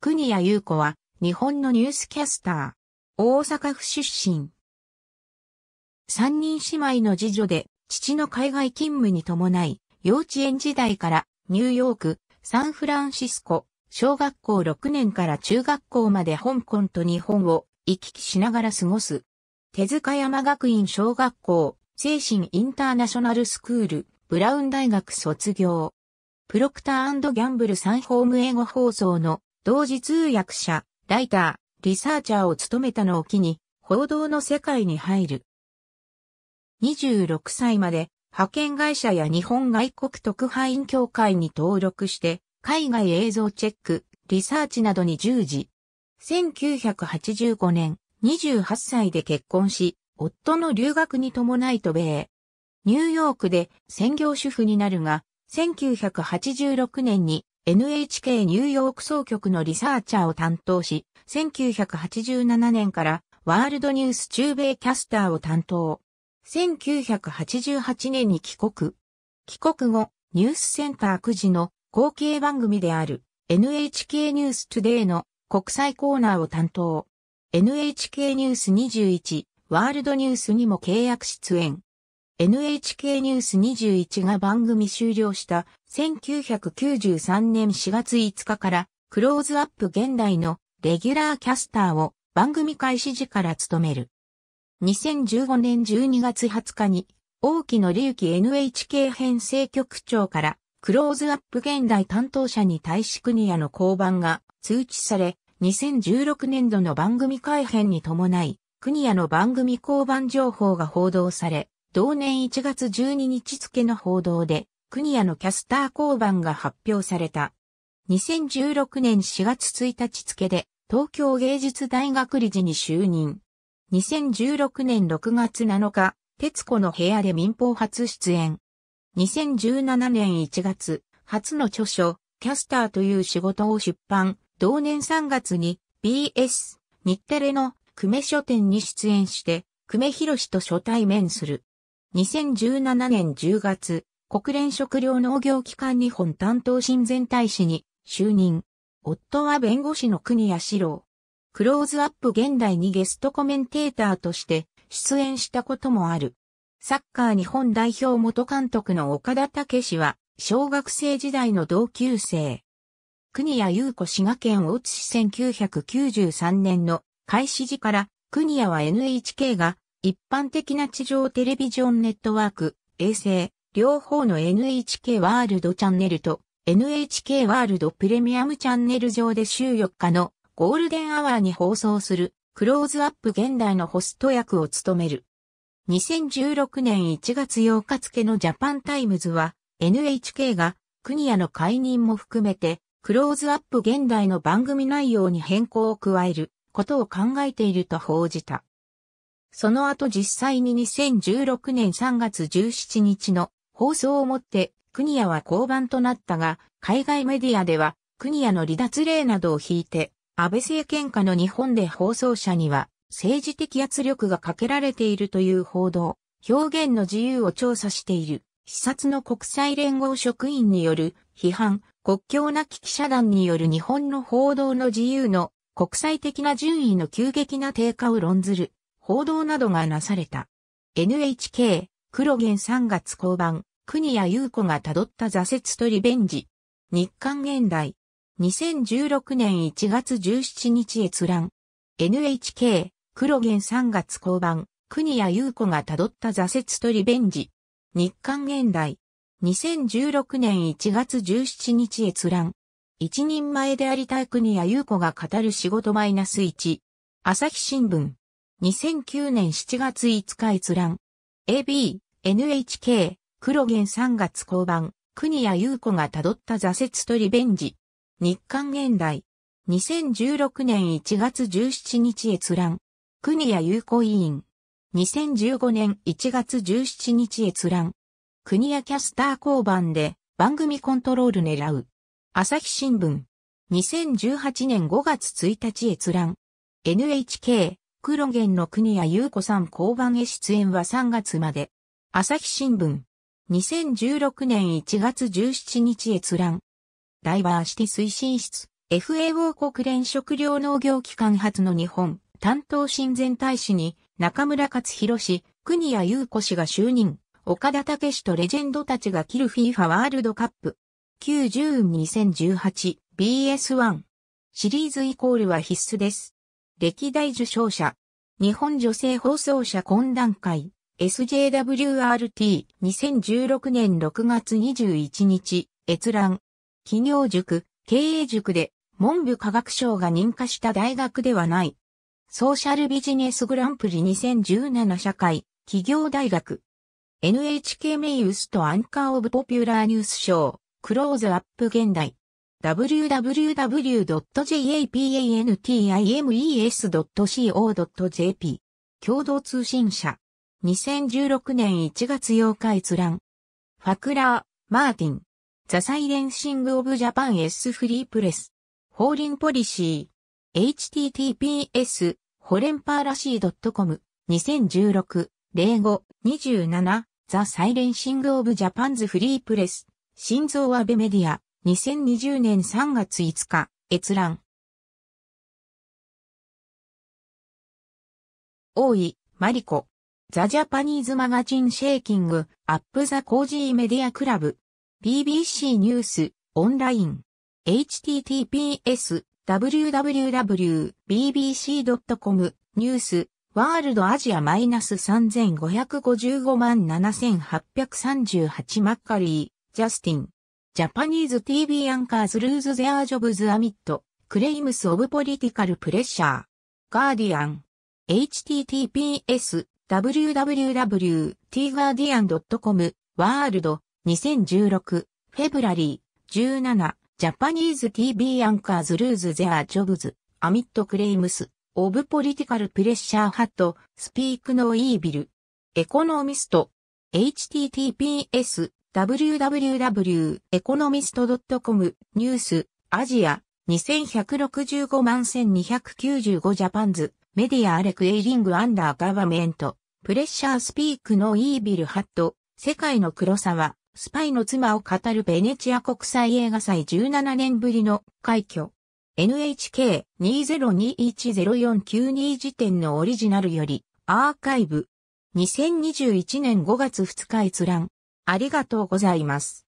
国谷優子は、日本のニュースキャスター。大阪府出身。三人姉妹の次女で、父の海外勤務に伴い、幼稚園時代から、ニューヨーク、サンフランシスコ、小学校6年から中学校まで香港と日本を行き来しながら過ごす。手塚山学院小学校、精神インターナショナルスクール、ブラウン大学卒業。プロクターギャンブル3ホーム英語放送の同時通訳者、ライター、リサーチャーを務めたのを機に、報道の世界に入る。26歳まで、派遣会社や日本外国特派員協会に登録して、海外映像チェック、リサーチなどに従事。1985年、28歳で結婚し、夫の留学に伴い渡米。ニューヨークで専業主婦になるが、1986年に NHK ニューヨーク総局のリサーチャーを担当し、1987年からワールドニュース中米キャスターを担当。1988年に帰国。帰国後、ニュースセンター9時の後継番組である NHK ニューストゥデイの国際コーナーを担当。NHK ニュース21ワールドニュースにも契約出演。NHK ニュース21が番組終了した1993年4月5日からクローズアップ現代のレギュラーキャスターを番組開始時から務める。2015年12月20日に大木の隆起 NHK 編成局長からクローズアップ現代担当者に対し国屋の交番が通知され、2016年度の番組改編に伴い、国屋の番組交番情報が報道され、同年1月12日付の報道で、国屋のキャスター交番が発表された。2016年4月1日付で、東京芸術大学理事に就任。2016年6月7日、徹子の部屋で民放初出演。2017年1月、初の著書、キャスターという仕事を出版。同年3月に BS、日テレの久米書店に出演して、久米博士と初対面する。2017年10月、国連食糧農業機関日本担当親善大使に就任。夫は弁護士の国谷史郎。クローズアップ現代にゲストコメンテーターとして出演したこともある。サッカー日本代表元監督の岡田武氏は小学生時代の同級生。国谷優子滋賀県大津市1993年の開始時から国谷は NHK が一般的な地上テレビジョンネットワーク、衛星、両方の NHK ワールドチャンネルと NHK ワールドプレミアムチャンネル上で週4日のゴールデンアワーに放送するクローズアップ現代のホスト役を務める。2016年1月8日付のジャパンタイムズは NHK が国谷の解任も含めてクローズアップ現代の番組内容に変更を加えることを考えていると報じた。その後実際に2016年3月17日の放送をもって国谷は降板となったが、海外メディアでは国谷の離脱例などを引いて、安倍政権下の日本で放送者には政治的圧力がかけられているという報道、表現の自由を調査している、視察の国際連合職員による批判、国境なき記者団による日本の報道の自由の国際的な順位の急激な低下を論ずる報道などがなされた。NHK、黒源3月交番、国谷優子が辿った挫折とリベンジ。日刊現代。2016年1月17日閲覧。NHK、黒源3月交番、国谷優子が辿った挫折とリベンジ。日刊現代。2016年1月17日閲覧。一人前でありたい国谷優子が語る仕事マイナス1。朝日新聞。2009年7月5日閲覧。AB、NHK、黒源3月交番、国谷優子が辿った挫折とリベンジ。日刊現代。2016年1月17日閲覧。国谷優子委員。2015年1月17日閲覧。国谷キャスター交番で番組コントロール狙う。朝日新聞。2018年5月1日閲覧。NHK、黒源の国谷優子さん交番へ出演は3月まで。朝日新聞。2016年1月17日閲覧。ダイバーシティ推進室。FAO 国連食糧農業機関発の日本担当親善大使に中村克博氏、国谷優子氏が就任。岡田武史とレジェンドたちが切る FIFA ワールドカップ。9 0 2018 BS1。シリーズイコールは必須です。歴代受賞者、日本女性放送者懇談会、SJWRT2016 年6月21日、閲覧、企業塾、経営塾で、文部科学省が認可した大学ではない。ソーシャルビジネスグランプリ2017社会、企業大学。NHK メイウスとアンカーオブポピュラーニュース賞、クローズアップ現代。www.japantimes.co.jp 共同通信社2016年1月8日閲覧ファクラー、マーティンザサイレンシングオブジャパン S フリープレスリンポリシー https ホレンパーらしい .com 2016 05 27ザサイレンシングオブジャパンズフリープレス心臓アベメディア2020年3月5日、閲覧。大井、マリコ。ザ・ジャパニーズ・マガジン・シェイキング・アップ・ザ・コージー・メディア・クラブ。BBC ニュース、オンライン。https, www.bbc.com、ニュース、ワールドアジアマイナス3555万7838マッカリー、ジャスティン。ジャパニーズ TV アンカーズルーズゼアージョブズアミット、クレイムスオブポリティカルプレッシャー、ガーディアン、https, www.tguardian.com, ワールド、2016、フェブラリー、17、ジャパニーズ TV アンカーズルーズゼアージョブズ、アミットクレイムス、オブポリティカルプレッシャーハット、スピークのイービル、エコノミスト、https, www.economist.com ニュースアジア2165万1295ジャパンズメディアアレクエイリングアンダーガバメントプレッシャースピークのイービルハット世界の黒沢スパイの妻を語るベネチア国際映画祭17年ぶりの快挙 NHK20210492 時点のオリジナルよりアーカイブ2021年5月2日閲覧ありがとうございます。